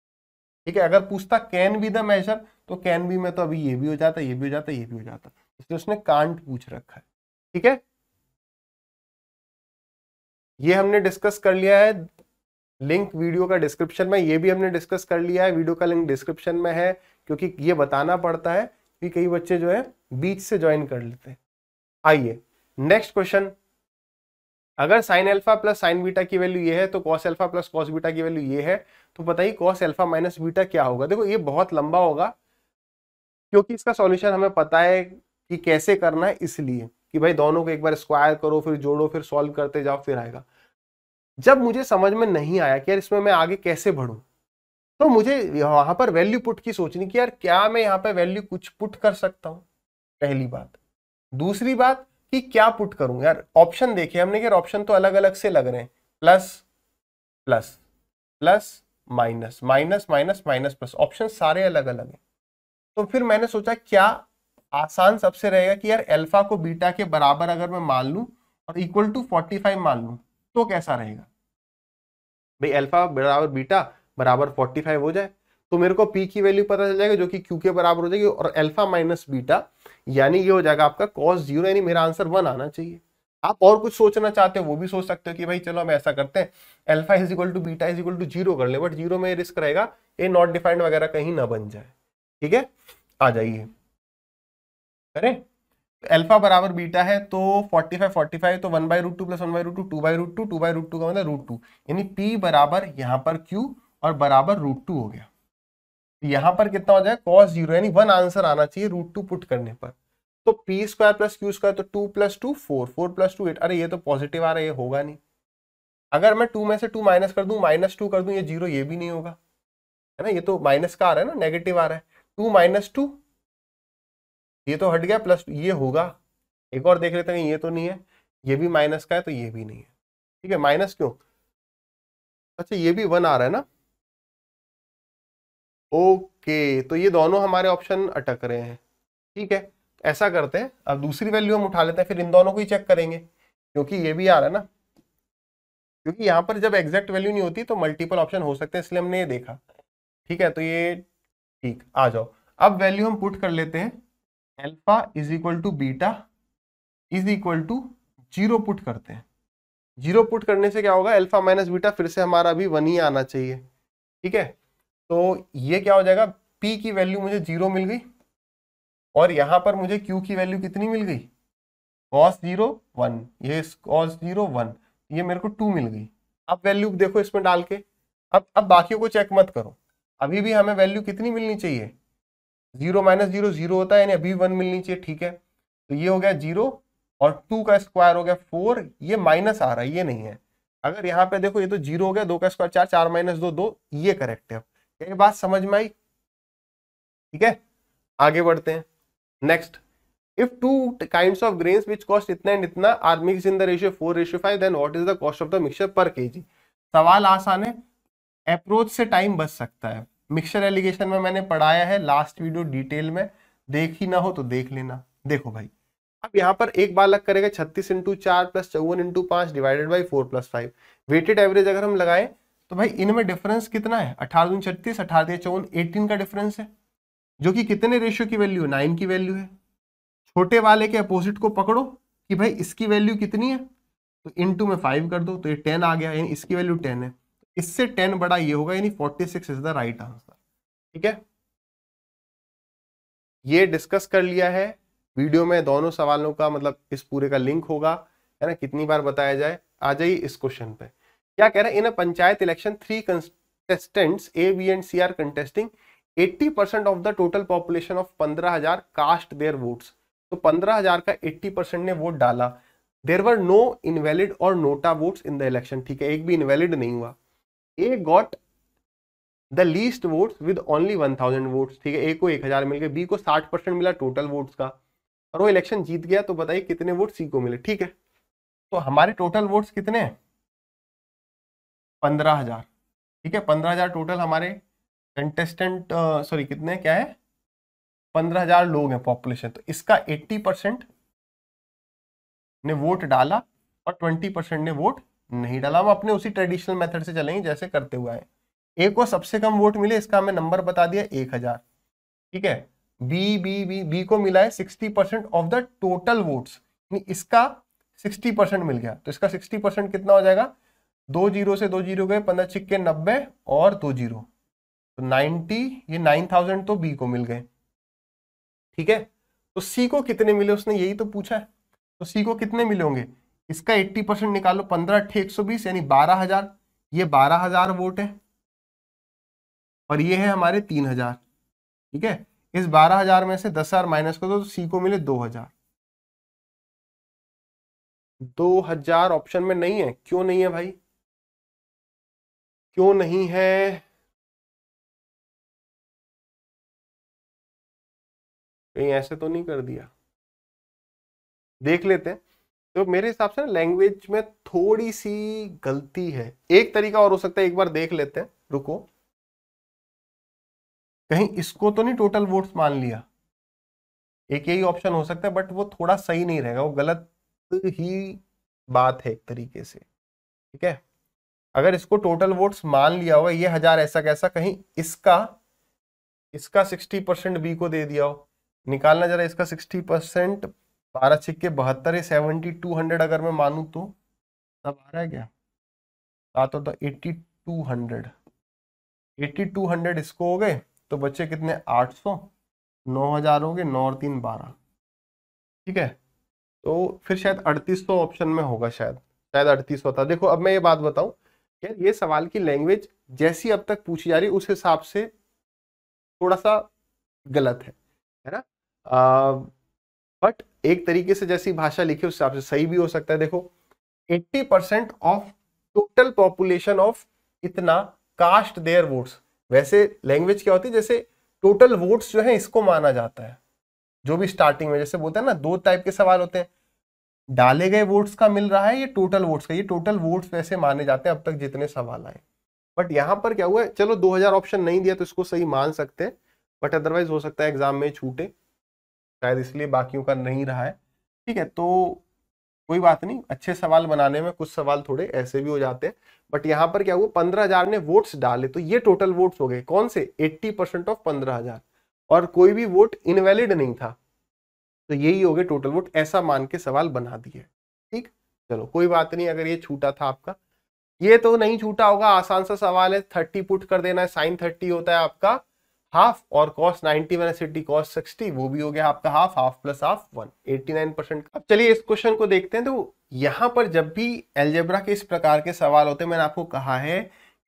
ठीक है अगर पूछता कैन बी द मेजर तो कैन बी में तो अभी ये भी हो जाता ये भी हो जाता ये भी हो जाता इसलिए उसने कांट पूछ रखा है ठीक है ये हमने डिस्कस कर लिया है लिंक वीडियो का डिस्क्रिप्शन में ये भी हमने डिस्कस कर लिया है वीडियो का लिंक डिस्क्रिप्शन में है क्योंकि ये बताना पड़ता है कि कई बच्चे जो है बीच से ज्वाइन कर लेते हैं आइए नेक्स्ट क्वेश्चन अगर sine alpha plus sine beta की वैल्यू ये है तो cos alpha plus cos beta की वैल्यू ये है तो बताइए कॉस एल्फा माइनस बीटा क्या होगा देखो ये बहुत लंबा होगा क्योंकि इसका सॉल्यूशन हमें पता है कि कैसे करना है इसलिए कि भाई दोनों को एक बार स्क्वायर करो फिर जोड़ो फिर सॉल्व करते जाओ फिर आएगा जब मुझे समझ में नहीं आया कि यार इसमें मैं आगे कैसे बढ़ूँ तो मुझे वहां पर वैल्यू पुट की सोचनी कि यार क्या मैं यहाँ पर वैल्यू कुछ पुट कर सकता हूँ पहली बात दूसरी बात कि क्या पुट करूं यार ऑप्शन देखिए हमने यार ऑप्शन तो अलग अलग से लग रहे हैं plus plus plus minus minus minus minus plus option सारे अलग अलग हैं तो फिर मैंने सोचा क्या आसान सबसे रहेगा कि यार अल्फा को बीटा के बराबर अगर मैं मान लूं और इक्वल टू 45 मान लूं तो कैसा रहेगा भाई अल्फा बराबर बीटा बराबर 45 हो जाए तो मेरे को पी की वैल्यू पता चल जाएगा जो कि क्यू के बराबर हो जाएगी और एल्फा माइनस बीटा यानी ये हो जाएगा आपका कॉस जीरो यानी मेरा आंसर वन आना चाहिए आप और कुछ सोचना चाहते हो वो भी सोच सकते हो कि भाई चलो हम ऐसा करते हैं alpha is equal to beta is equal to zero कर ले बट जीरो में रिस्क रहेगा ये नॉट डिफाइंड वगैरह कहीं ना बन जाए ठीक है आ जाइए करें एल्फा बराबर बीटा है तो 45 45 तो one by root two plus one by root two two by root two two by root two का मतलब रूट टू यानी पी बराबर यहाँ पर क्यू और बराबर रूट टू हो गया तो यहां पर कितना हो जाएगा कॉस जीरो यानी वन आंसर आना चाहिए रूट टू पुट करने पर तो P square plus Q square तो two plus two four four plus two eight अरे ये तो पॉजिटिव आ रहा है ये होगा नहीं अगर मैं टू में से टू माइनस कर दूं माइनस टू कर दूं ये जीरो ये भी नहीं होगा है ना ये तो माइनस का आ रहा है ना नेगेटिव आ रहा है टू माइनस टू ये तो हट गया प्लस ये होगा एक और देख लेते हैं ये तो नहीं है ये भी माइनस का है तो ये भी नहीं है ठीक है माइनस क्यों अच्छा ये भी वन आ रहा है ना ओके तो ये दोनों हमारे ऑप्शन अटक रहे हैं ठीक है ऐसा करते हैं अब दूसरी वैल्यू हम उठा लेते हैं फिर इन दोनों को ही चेक करेंगे क्योंकि ये भी आ रहा है ना क्योंकि यहाँ पर जब एग्जैक्ट वैल्यू नहीं होती तो मल्टीपल ऑप्शन हो सकते हैं इसलिए हमने ये देखा ठीक है तो ये ठीक आ जाओ अब वैल्यू हम पुट कर लेते हैं alpha is equal to beta is equal to zero put करते हैं जीरो पुट करने से क्या होगा एल्फा माइनस बीटा फिर से हमारा अभी वन ही आना चाहिए ठीक है तो ये क्या हो जाएगा पी की वैल्यू मुझे जीरो मिल गई और यहाँ पर मुझे क्यू की वैल्यू कितनी मिल गई कॉस जीरो वन ये कॉस जीरो वन ये मेरे को टू मिल गई अब वैल्यू देखो इसमें डाल के अब अब बाकियों को चेक मत करो अभी भी हमें वैल्यू कितनी मिलनी चाहिए जीरो माइनस जीरो जीरो होता है यानी अभी वन मिलनी चाहिए ठीक है तो ये हो गया जीरो और टू का स्क्वायर हो गया फोर ये माइनस आ रहा है ये नहीं है अगर यहाँ पे देखो ये तो जीरो हो गया दो का स्क्वायर चार चार माइनस दो दो ये करेक्ट है ये बात समझ में आई ठीक है आगे बढ़ते हैं next if two kinds of grains which cost इतना एंड इतना are in the ratio four ratio five then then is the cost of the the पर के सवाल आसान है अप्रोच से टाइम बच सकता है मिक्सचर एलिगेशन में मैंने पढ़ाया है लास्ट वीडियो डिटेल में देख ही ना हो तो देख लेना देखो भाई अब यहाँ पर एक बार लग करेगा छत्तीस इंटू चार प्लस चौवन इंटू पांच divided by four plus five weighted average अगर हम लगाए तो भाई इनमें डिफरेंस कितना है अठारह दून छत्तीस अठारह चौवन एटीन का डिफरेंस है जो कि कितने रेशियो की वैल्यू नाइन की वैल्यू है छोटे वाले के अपोजिट को पकड़ो कि भाई इसकी वैल्यू कितनी है तो इन टू में फाइव कर दो तो ये टेन आ गया यानी इसकी वैल्यू टेन है इससे टेन बड़ा ये होगा यानी forty six is the right answer ठीक है ये डिस्कस कर लिया है वीडियो में दोनों सवालों का मतलब इस पूरे का लिंक होगा है ना कितनी बार बताया जाए आ जाइए इस क्वेश्चन पे क्या कह रहे हैं in panchayat election three contestants A B and C are contesting 80 percent of the total population of 15,000 cast their vote तो 15,000 का 80 परसेंट ने वोट डाला देर वर नो इनवैलिड और NOTA votes in the election ठीक है एक भी इनवैलिड नहीं हुआ A got the least votes with only one thousand vote ठीक है ए को एक हज़ार मिल गए बी को साठ परसेंट मिला टोटल वोट्स का और वो इलेक्शन जीत गया तो बताइए कितने वोट सी को मिले ठीक है तो हमारे टोटल वोट्स कितने हैं पंद्रह हजार ठीक है पंद्रह हजार टोटल हमारे कंटेस्टेंट सॉरी कितने क्या है पंद्रह हजार लोग हैं पॉपुलेशन तो इसका एट्टी परसेंट ने वोट डाला और ट्वेंटी परसेंट ने वोट नहीं डाला हम अपने उसी ट्रेडिशनल मेथड से चलेंगे जैसे करते हुए आए ए को सबसे कम वोट मिले इसका हमें नंबर बता दिया एक हजार ठीक है बी बी बी बी को मिला है sixty percent of the total votes इसका सिक्सटी परसेंट मिल गया तो इसका सिक्सटी परसेंट कितना हो जाएगा दो जीरो से दो जीरो गए पंद्रह छिक्के नब्बे और दो जीरो तो नाइन्टी ये नाइन थाउजेंड तो बी को मिल गए ठीक है तो सी को कितने मिले उसने यही तो पूछा है तो सी को कितने मिले होंगे इसका एट्टी परसेंट निकालो पंद्रह अट्ठे एक सौ बीस यानी बारह हजार ये बारह हजार वोट है और ये है हमारे तीन हजार ठीक है इस बारह हजार में से दस हजार माइनस करो दो तो सी को मिले दो हजार दो हजार ऑप्शन में नहीं है क्यों नहीं है भाई क्यों नहीं है कहीं ऐसे तो नहीं कर दिया देख लेते हैं तो मेरे हिसाब से लैंग्वेज में थोड़ी सी गलती है एक तरीका और हो सकता है एक बार देख लेते हैं रुको कहीं इसको तो नहीं टोटल वोट्स मान लिया एक यही ऑप्शन हो सकता है बट वो थोड़ा सही नहीं रहेगा वो गलत ही बात है एक तरीके से ठीक है अगर इसको टोटल वोट्स मान लिया हुआ ये हजार ऐसा कैसा कहीं इसका इसका सिक्सटी परसेंट बी को दे दिया हो निकालना जरा इसका सिक्सटी परसेंट बारह छिक्के बहत्तर या टू हंड्रेड अगर मैं मानू तो तब आ रहा है क्या सात eighty two hundred eighty two hundred इसको हो गए तो बच्चे कितने आठ सौ नौ हजार हो गए नौ और तीन बारह ठीक है तो फिर शायद अड़तीस सौ ऑप्शन में होगा शायद शायद अड़तीस सौ था देखो अब मैं ये बात बताऊं यार ये सवाल की लैंग्वेज जैसी अब तक पूछी जा रही उस हिसाब से थोड़ा सा गलत है है ना बट एक तरीके से जैसी भाषा लिखी उस हिसाब से सही भी हो सकता है देखो 80 percent of total population of इतना कास्ट देयर वोट्स वैसे लैंग्वेज क्या होती है जैसे टोटल वोट्स जो है इसको माना जाता है जो भी स्टार्टिंग में जैसे बोलते हैं ना दो टाइप के सवाल होते हैं डाले गए वोट्स का मिल रहा है ये टोटल वोट्स का ये टोटल वोट्स वैसे माने जाते हैं अब तक जितने सवाल आए बट यहाँ पर क्या हुआ है चलो 2000 ऑप्शन नहीं दिया तो इसको सही मान सकते हैं बट अदरवाइज हो सकता है एग्जाम में छूटे शायद इसलिए बाकियों का नहीं रहा है ठीक है तो कोई बात नहीं अच्छे सवाल बनाने में कुछ सवाल थोड़े ऐसे भी हो जाते हैं बट यहाँ पर क्या हुआ पंद्रह हजार ने वोट्स डाले तो ये टोटल वोट्स हो गए कौन से एट्टी परसेंट ऑफ पंद्रह हजार और कोई भी वोट इनवैलिड नहीं था तो यही हो गए टोटल वोट ऐसा मान के सवाल बना दिए ठीक चलो कोई बात नहीं अगर ये छूटा था आपका ये तो नहीं छूटा होगा आसान सा सवाल है थर्टी पुट कर देना है साइन थर्टी होता है आपका हाफ और cos ninety minus eighty cos sixty वो भी हो गया आपका half half plus half one eighty nine percent अब चलिए इस क्वेश्चन को देखते हैं तो यहाँ पर जब भी एल्जेब्रा के इस प्रकार के सवाल होते हैं मैंने आपको कहा है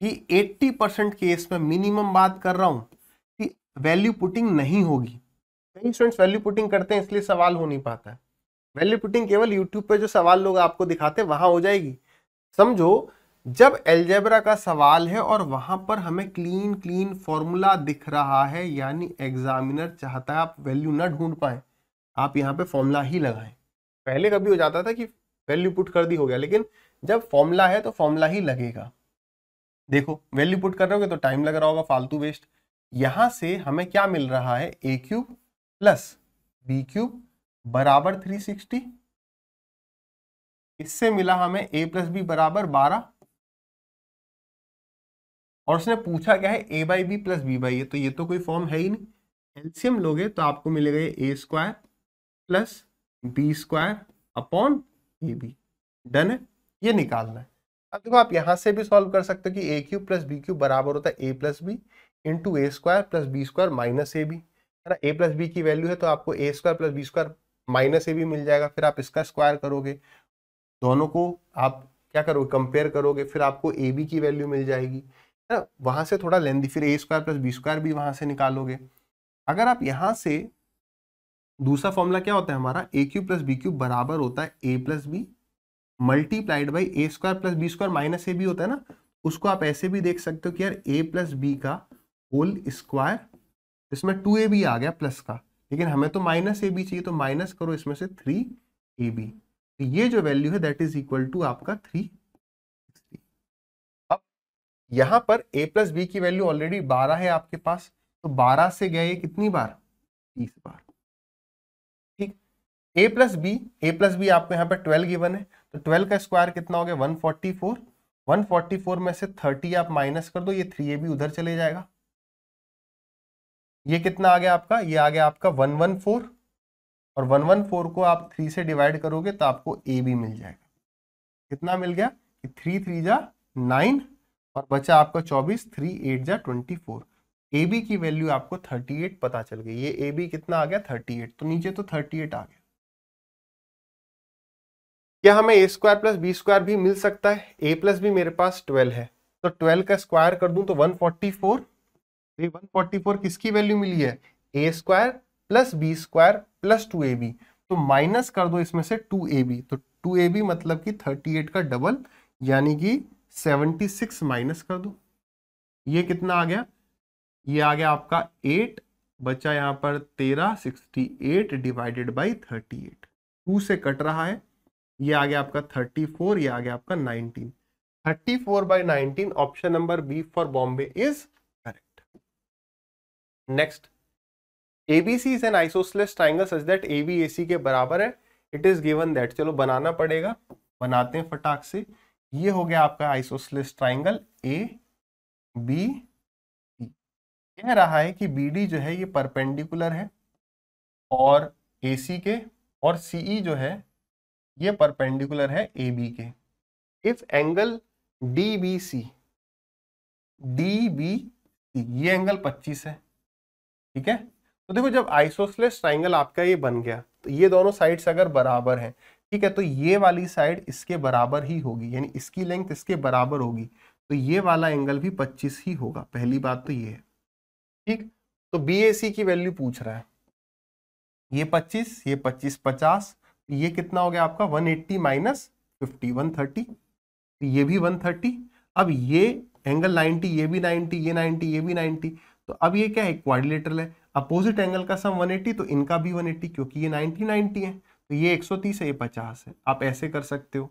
कि एट्टी परसेंट केस में मिनिमम बात कर रहा हूँ कि वैल्यू पुटिंग नहीं होगी कई स्टूडेंट्स वैल्यू पुटिंग करते हैं इसलिए सवाल हो नहीं पाता है वैल्यू पुटिंग केवल यूट्यूब पर जो सवाल लोग आपको दिखाते हैं वहाँ हो जाएगी समझो जब एल्जेब्रा का सवाल है और वहाँ पर हमें क्लीन क्लीन फॉर्मूला दिख रहा है यानी एग्जामिनर चाहता है आप वैल्यू ना ढूंढ पाए आप यहाँ पे फॉर्मूला ही लगाएं पहले कभी हो जाता था कि वैल्यू पुट कर दी हो गया लेकिन जब फॉर्मूला है तो फॉर्मूला ही लगेगा देखो वैल्यू पुट कर रहे हो तो टाइम लग रहा होगा फालतू वेस्ट यहाँ से हमें क्या मिल रहा है A cube plus B cube बराबर थ्री सिक्सटी इससे मिला हमें ए प्लस बी बराबर बारह और उसने पूछा क्या है A by B plus B by A तो ये तो कोई फॉर्म है ही नहीं एल्सियम लोगे तो आपको मिलेगा ये A square plus B square upon A B done है ये निकालना है अब देखो आप यहां से भी सॉल्व कर सकते हो कि A cube plus B cube बराबर होता है A plus B into A square plus B square minus A B ना ए प्लस बी की वैल्यू है तो आपको A square plus B square minus A भी मिल जाएगा फिर आप इसका स्क्वायर करोगे दोनों को आप क्या करोगे कंपेयर करोगे फिर आपको ए बी की वैल्यू मिल जाएगी है ना वहाँ से थोड़ा लेंदी फिर A square plus B square भी वहाँ से निकालोगे अगर आप यहाँ से दूसरा फॉर्मूला क्या होता है हमारा A cube plus B cube बराबर होता है A plus B multiplied by A square plus B square minus A भी होता है ना उसको आप ऐसे भी देख सकते हो कि यार ए प्लस बी का होल स्क्वायर इसमें टू ए बी आ गया प्लस का लेकिन हमें तो माइनस ए बी चाहिए तो माइनस करो इसमें से थ्री ए बी तो ये जो वैल्यू है दैट इज इक्वल टू आपका थ्री अब यहां पर ए प्लस बी की वैल्यू ऑलरेडी बारह है आपके पास तो बारह से गया ये कितनी बार तीस बार ठीक A plus B A plus B आपको यहाँ पर ट्वेल्व गिवन है तो ट्वेल्व का स्क्वायर कितना हो गया one forty four one forty four में से थर्टी आप माइनस कर दो ये थ्री ए बी उधर चले जाएगा ये कितना आ गया आपका ये आ गया आपका वन वन फोर और वन वन फोर को आप थ्री से डिवाइड करोगे तो आपको ए बी मिल जाएगा कितना मिल गया कि थ्री थ्री जा नाइन और बचा आपका चौबीस थ्री एट जा ट्वेंटी फोर ए बी की वैल्यू आपको थर्टी एट पता चल गई ये ए बी कितना आ गया थर्टी एट तो नीचे तो थर्टी एट आ गया क्या हमें A square plus B square भी मिल सकता है ए प्लस भी मेरे पास ट्वेल्व है तो ट्वेल्व का स्क्वायर कर दूं तो वन फोर्टी फोर 144 तो किसकी वैल्यू मिली है A square plus B square plus two A B तो माइनस कर दो इसमें से टू ए बी तो टू ए बी मतलब कि 38 का डबल यानी कि 76 माइनस कर दो ये कितना आ गया ये आ गया आपका 8 बचा यहाँ पर 13 68 डिवाइडेड बाई 38 टू से कट रहा है ये आ गया आपका 34 ये आ गया आपका 19 34 four by nineteen option number B for Bombay is next ABC is an isosceles triangle such that A A B C के बराबर है इट इज गिवन दैट चलो बनाना पड़ेगा बनाते हैं फटाक से ये हो गया आपका isosceles triangle A B C कह रहा है कि बी डी जो है ये परपेंडिकुलर है और ए सी के और सीई e जो है ये परपेंडिकुलर है ए बी के if angle D B C D B C ये एंगल 25 है ठीक है तो देखो जब आइसोसलेस ट्राइंगल आपका ये बन गया तो ये दोनों साइड्स अगर बराबर हैं ठीक है तो ये वाली साइड इसके बराबर ही होगी यानी इसकी लेंथ इसके बराबर होगी तो ये वाला एंगल भी 25 ही होगा पहली बात तो ये है ठीक तो बी की वैल्यू पूछ रहा है ये 25 ये 25 पचास तो ये कितना हो गया आपका 180 eighty minus fifty one thirty तो ये भी 130 अब ये एंगल 90 ये भी 90 ये 90 ये भी 90 तो अब ये क्या है क्वारिलेटरल है अपोजिट एंगल का सम 180 तो इनका भी 180 क्योंकि ये 90 90 है तो ये 130 है ये 50 है आप ऐसे कर सकते हो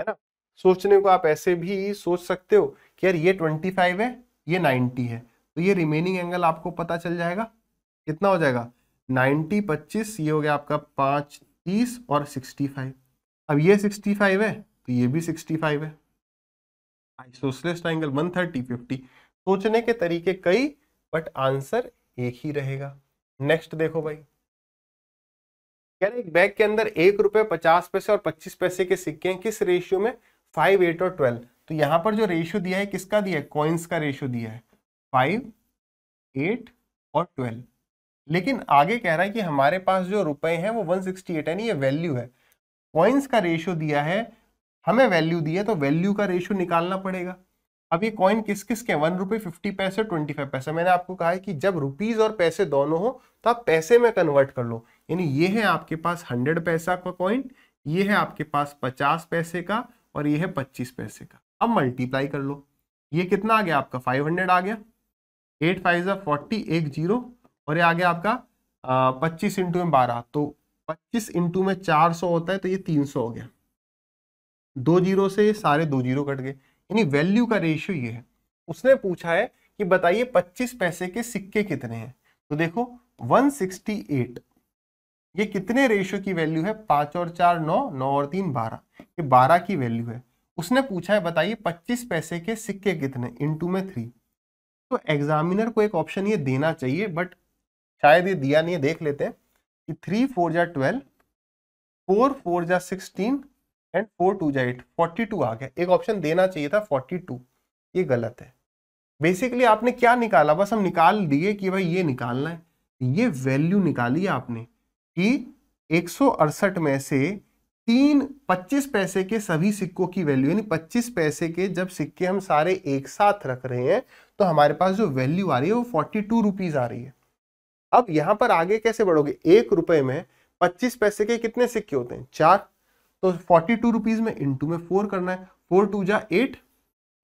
है ना सोचने को आप ऐसे भी सोच सकते हो कि यार ये 25 है ये 90 है तो ये रिमेनिंग एंगल आपको पता चल जाएगा कितना हो जाएगा 90 25 ये हो गया आपका 5 30 और 65 अब ये 65 है तो ये भी 65 है आई सोशलिस्ट एंगल 130 50 सोचने के तरीके कई बट आंसर एक ही रहेगा नेक्स्ट देखो भाई कह रहे एक बैग के अंदर एक रुपए पचास पैसे और पच्चीस पैसे के सिक्के हैं किस रेशियो में फाइव एट और ट्वेल्व तो यहां पर जो रेशियो दिया है किसका दिया है कॉइन्स का रेशियो दिया है फाइव एट और ट्वेल्व लेकिन आगे कह रहा है कि हमारे पास जो रुपए हैं वो एट है नहीं ये वैल्यू है कॉइन्स का रेशियो दिया है हमें वैल्यू दी है तो वैल्यू का रेशियो निकालना पड़ेगा अब ये कॉइन किस किस के one rupee fifty paise twenty five paise मैंने आपको कहा है कि जब रुपीज और पैसे दोनों हो तो आप पैसे में कन्वर्ट कर लो यानी ये है आपके पास हंड्रेड पैसा का कॉइन ये है आपके पास पचास पैसे का और ये है पच्चीस पैसे का अब मल्टीप्लाई कर लो ये कितना आ गया आपका फाइव हंड्रेड आ गया एट फाइव फोर्टी एक जीरो और ये आ गया आपका पच्चीस इंटू में बारह तो पच्चीस इंटू में चार सौ होता है तो ये तीन सौ हो गया दो जीरो से सारे दो जीरो कट गए यानी वैल्यू का रेशियो ये है उसने पूछा है कि बताइए पच्चीस पैसे के सिक्के कितने हैं तो देखो 168 ये कितने रेशियो की वैल्यू है पांच और चार नौ नौ और तीन बारह ये बारह की वैल्यू है उसने पूछा है बताइए पच्चीस पैसे के सिक्के कितने इंटू में थ्री तो एग्जामिनर को एक ऑप्शन ये देना चाहिए बट शायद ये दिया नहीं है देख लेते हैं कि थ्री फोर जा ट्वेल्व फोर फोर जा सिक्सटीन एंड फोर टू जो एट फोर्टी टू आ गया एक ऑप्शन देना चाहिए था फोर्टी टू ये गलत है बेसिकली आपने क्या निकाला बस हम निकाल दिए कि भाई ये निकालना है ये वैल्यू निकाली आपने कि एक में से तीन पच्चीस पैसे के सभी सिक्कों की वैल्यू यानी पच्चीस पैसे के जब सिक्के हम सारे एक साथ रख रहे हैं तो हमारे पास जो वैल्यू आ रही है वो फोर्टी टू रुपीज आ रही है अब यहाँ पर आगे कैसे बढ़ोगे एक रुपए में पच्चीस पैसे के कितने सिक्के होते हैं चार तो फोर्टी टू रुपीज में इंटू में फोर करना है फोर टू जा एट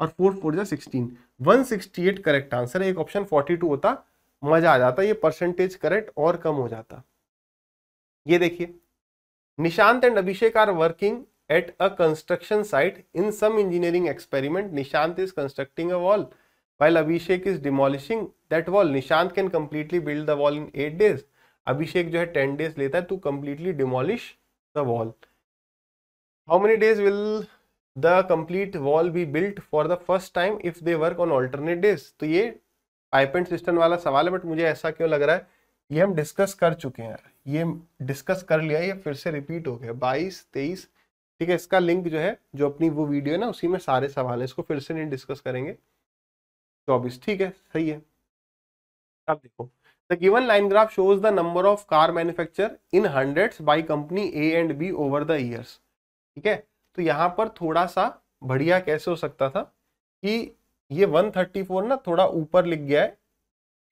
और फोर फोर जा sixteen one sixty eight correct answer है एक ऑप्शन फोर्टी टू होता मजा आ जाता ये परसेंटेज करेक्ट और कम हो जाता ये देखिए Nishant and Abhishek are working at a construction site in some engineering experiment Nishant is constructing a wall while Abhishek is demolishing that wall Nishant can completely build the wall in eight days Abhishek जो है टेन डेज लेता है to completely demolish the wall how many days will the complete wall be built for the first time if they work on alternate days तो ये pipe and system वाला सवाल है but मुझे ऐसा क्यों लग रहा है ये हम डिस्कस कर चुके हैं ये डिस्कस कर लिया ये फिर से रिपीट हो गया बाईस तेईस ठीक है इसका लिंक जो है जो अपनी वो वीडियो है ना उसी में सारे सवाल है इसको फिर से नहीं डिस्कस करेंगे चौबीस ठीक है सही है अब देखो the given line graph shows the number of car manufacture in hundreds by company A and B over the years ठीक है तो यहाँ पर थोड़ा सा बढ़िया कैसे हो सकता था कि ये 134 ना थोड़ा ऊपर लिख गया है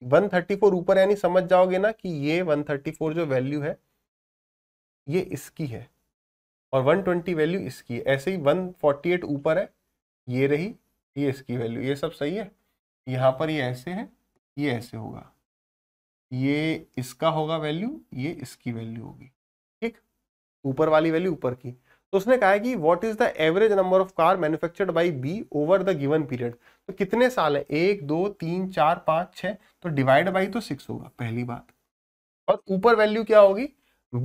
134 ऊपर यानी समझ जाओगे ना कि ये 134 जो वैल्यू है ये इसकी है और 120 वैल्यू इसकी है ऐसे ही 148 ऊपर है ये रही ये इसकी वैल्यू ये सब सही है यहाँ पर ये ऐसे है ये ऐसे होगा ये इसका होगा वैल्यू ये इसकी वैल्यू होगी ठीक ऊपर वाली वैल्यू ऊपर की तो उसने कहा है कि what is the average number of car manufactured by B over the given period तो कितने साल है एक दो तीन चार पांच छह तो डिवाइड बाई तो सिक्स होगा पहली बात और ऊपर वैल्यू क्या होगी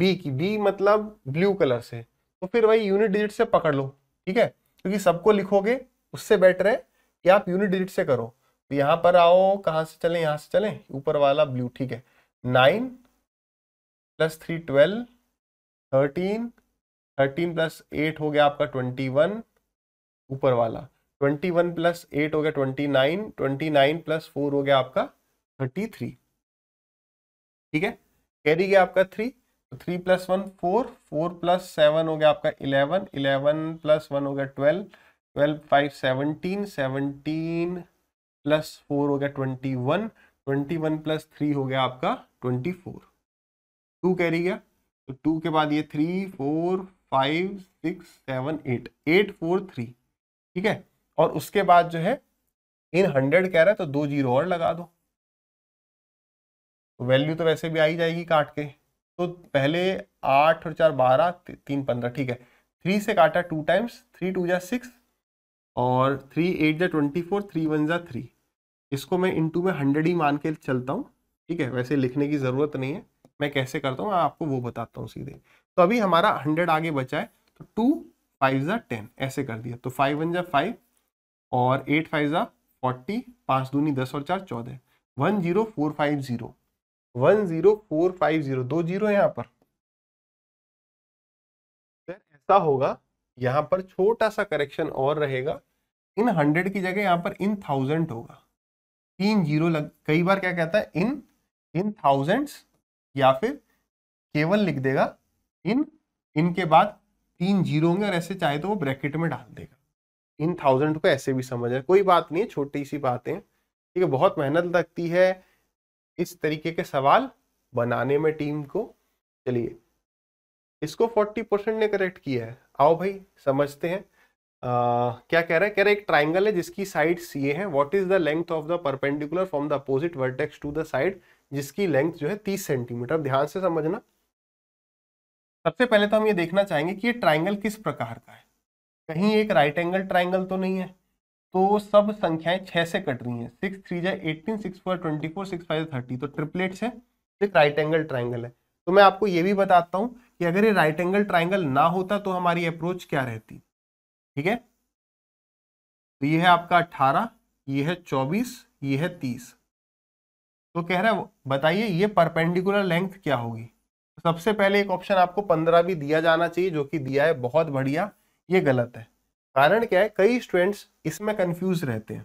बी की बी मतलब ब्लू कलर से तो फिर वही यूनिट डिजिट से पकड़ लो ठीक है क्योंकि सबको लिखोगे उससे बेटर है कि आप यूनिट डिजिट से करो तो यहाँ पर आओ कहां से चलें यहां से चलें ऊपर वाला ब्लू ठीक है nine plus three twelve thirteen thirteen plus eight हो गया आपका ट्वेंटी वन ऊपर वाला ट्वेंटी वन प्लस एट हो गया twenty nine twenty nine plus four हो गया आपका थर्टी थ्री ठीक है कैरी गया आपका थ्री तो three plus one four four plus seven हो गया आपका इलेवन इलेवन प्लस वन हो गया twelve twelve five seventeen seventeen plus four हो गया twenty one twenty one plus three हो गया आपका ट्वेंटी फोर टू कैरी गया तो टू के बाद ये three four five six seven eight eight four three ठीक है और उसके बाद जो है इन हंड्रेड कह रहा है तो दो जीरो और लगा दो तो वैल्यू तो वैसे भी आ ही जाएगी काट के तो पहले आठ और चार बारह तीन पंद्रह ठीक है थ्री से काटा टू टाइम्स थ्री टू जा सिक्स और थ्री एट जा ट्वेंटी फोर थ्री वन जा थ्री इसको मैं टू में हंड्रेड ही मान के चलता हूँ ठीक है वैसे लिखने की ज़रूरत नहीं है मैं कैसे करता हूँ आपको वो बताता हूँ सीधे तो अभी हमारा हंड्रेड आगे बचा है तो टू फाइव ज़ा टेन ऐसे कर दिया तो फाइव वन ज़ा फाइव और एट फाइव ज़ा फोर्टी पाँच दूनी दस और चार चौदह one zero four five zero one zero four five zero दो जीरो यहाँ पर फिर ऐसा होगा यहाँ पर छोटा सा करेक्शन और रहेगा इन हंड्रेड की जगह यहाँ पर इन थाउजेंड होगा तीन जीरो लग कई बार क्या कहता है इन इन थाउजेंड्स या फिर केवल लिख देगा इन इनके बाद तीन जीरो होंगे और ऐसे चाहे तो वो ब्रैकेट में डाल देगा इन थाउजेंड को ऐसे भी समझ है कोई बात नहीं है छोटी सी बातें ठीक है बहुत मेहनत लगती है इस तरीके के सवाल बनाने में टीम को चलिए इसको फोर्टी परसेंट ने करेक्ट किया है आओ भाई समझते हैं आ, क्या कह रहा है कह रहा है एक ट्राइंगल है जिसकी साइड सी ए है what is the length of the perpendicular from the opposite vertex to the side जिसकी लेंथ जो है तीस सेंटीमीटर ध्यान से समझना सबसे पहले तो हम ये देखना चाहेंगे कि ये ट्राइंगल किस प्रकार का है कहीं एक राइट एंगल ट्राइंगल तो नहीं है तो सब संख्याएं छह से कट रही हैं सिक्स थ्री जाए eighteen six four twenty four six five thirty तो ट्रिपलेट्स है एक राइट एंगल ट्राइंगल है तो मैं आपको ये भी बताता हूं कि अगर ये राइट एंगल ट्राइंगल ना होता तो हमारी अप्रोच क्या रहती ठीक है तो ये है आपका अट्ठारह ये है चौबीस ये है तीस तो कह रहा है बताइए ये परपेंडिकुलर लेंथ क्या होगी सबसे पहले एक ऑप्शन आपको पंद्रह भी दिया जाना चाहिए जो कि दिया है बहुत बढ़िया ये गलत है कारण क्या है कई स्टूडेंट्स इसमें कंफ्यूज रहते हैं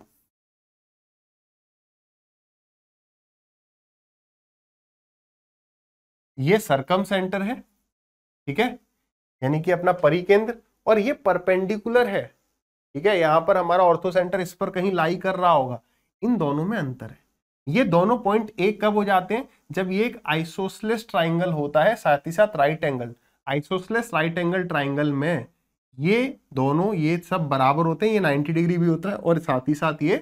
ये सरकम सेंटर है ठीक है यानी कि अपना परिकेंद्र और ये परपेंडिकुलर है ठीक है यहाँ पर हमारा ऑर्थो सेंटर इस पर कहीं लाई कर रहा होगा इन दोनों में अंतर है ये दोनों पॉइंट एक कब हो जाते हैं जब ये एक आइसोसलेस ट्राइंगल होता है साथ ही साथ right angle isosceles right angle triangle में ये दोनों ये सब बराबर होते हैं ये 90 डिग्री भी होता है और साथ ही साथ ये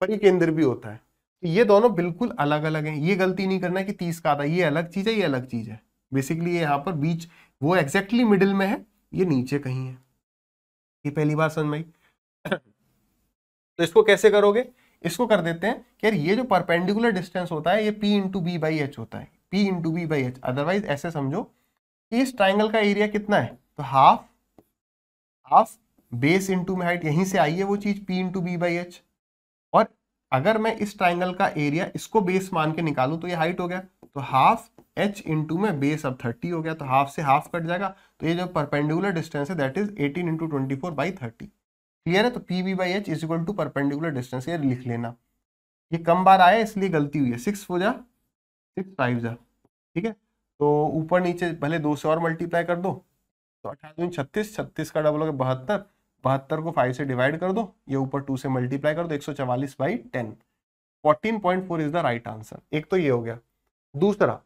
परिकेंद्र भी होता है तो ये दोनों बिल्कुल अलग अलग हैं ये गलती नहीं करना कि तीस का आधा ये अलग चीज़ है ये अलग चीज़ है बेसिकली ये यहाँ पर बीच वो एग्जैक्टली मिडिल में है ये नीचे कहीं है ये पहली बार समझ में तो इसको कैसे करोगे इसको कर देते हैं कि ये जो परपेंडिकुलर डिस्टेंस होता है ये P into B by H होता है P into B by H otherwise ऐसे समझो कि इस ट्राइंगल का एरिया कितना है तो हाफ हाफ बेस इंटू में हाइट यहीं से आई है वो चीज़ P into B by H और अगर मैं इस ट्राइंगल का एरिया इसको बेस मान के निकालू तो ये हाइट हो गया तो हाफ एच इंटू में बेस अब थर्टी हो गया तो हाफ से हाफ कट जाएगा तो ये जो परपेंडिकुलर डिस्टेंस है that is eighteen into twenty four by thirty clear है तो P V by H is equal to perpendicular distance ये लिख लेना ये कम बार आया इसलिए गलती हुई है सिक्स हो जा सिक्स फाइव जा ठीक है तो ऊपर नीचे पहले दो से और मल्टीप्लाई कर दो तो अठारह दून छत्तीस छत्तीस का डबल हो गया बहत्तर बहत्तर को फाइव से डिवाइड कर दो ये ऊपर टू से मल्टीप्लाई कर दो एक सौ चवालीस by ten fourteen point four is the right answer एक तो ये हो गया दूसरा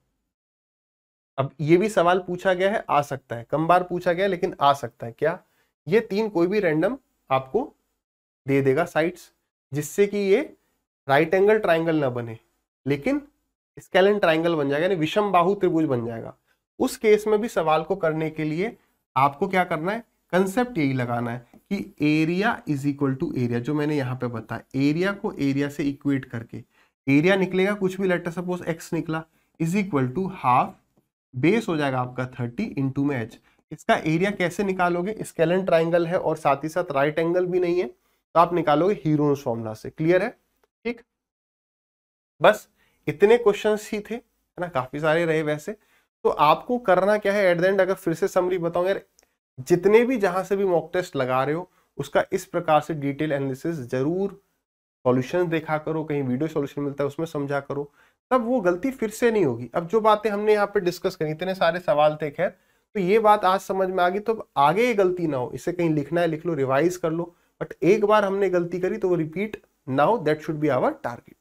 अब ये भी सवाल पूछा गया है आ सकता है कम बार पूछा गया लेकिन आ सकता है क्या ये तीन कोई भी रैंडम आपको दे देगा साइड्स जिससे कि ये राइट एंगल ट्राइंगल ना बने लेकिन स्केलन ट्राइंगल बन जाएगा यानी विषम बाहु त्रिभुज बन जाएगा उस केस में भी सवाल को करने के लिए आपको क्या करना है कंसेप्ट यही लगाना है कि area is equal to area जो मैंने यहाँ पे बताया एरिया को एरिया से इक्वेट करके एरिया निकलेगा कुछ भी लेटर सपोज एक्स निकला is equal to half base हो जाएगा आपका थर्टी इंटू में एच इसका एरिया कैसे निकालोगे स्केलन ट्राइंगल है और साथ ही साथ राइट एंगल भी नहीं है तो आप निकालोगे हीरो फॉर्मुला से क्लियर है ठीक बस इतने क्वेश्चन ही थे है ना काफी सारे रहे वैसे तो आपको करना क्या है एट द एंड अगर फिर से समरी बताऊं यार जितने भी जहां से भी मॉक टेस्ट लगा रहे हो उसका इस प्रकार से डिटेल एनालिसिस जरूर सॉल्यूशन देखा करो कहीं वीडियो सॉल्यूशन मिलता है उसमें समझा करो तब वो गलती फिर से नहीं होगी अब जो बातें हमने यहाँ पे डिस्कस करी इतने सारे सवाल थे खैर तो ये बात आज समझ में आ गई तो आगे ये गलती ना हो इसे कहीं लिखना है लिख लो रिवाइज कर लो बट एक बार हमने गलती करी तो वो रिपीट ना हो that should be our target